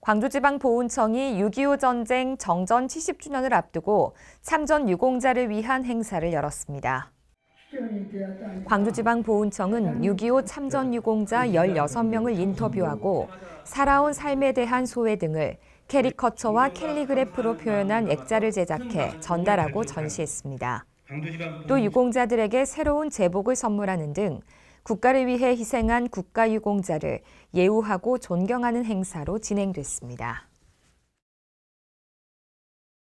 광주지방보훈청이 6.25 전쟁 정전 70주년을 앞두고 참전 유공자를 위한 행사를 열었습니다. 광주지방보훈청은 6.25 참전 유공자 16명을 인터뷰하고 살아온 삶에 대한 소회 등을 캐리커처와 캘리그래프로 표현한 액자를 제작해 전달하고 전시했습니다. 또 유공자들에게 새로운 제복을 선물하는 등 국가를 위해 희생한 국가유공자를 예우하고 존경하는 행사로 진행됐습니다.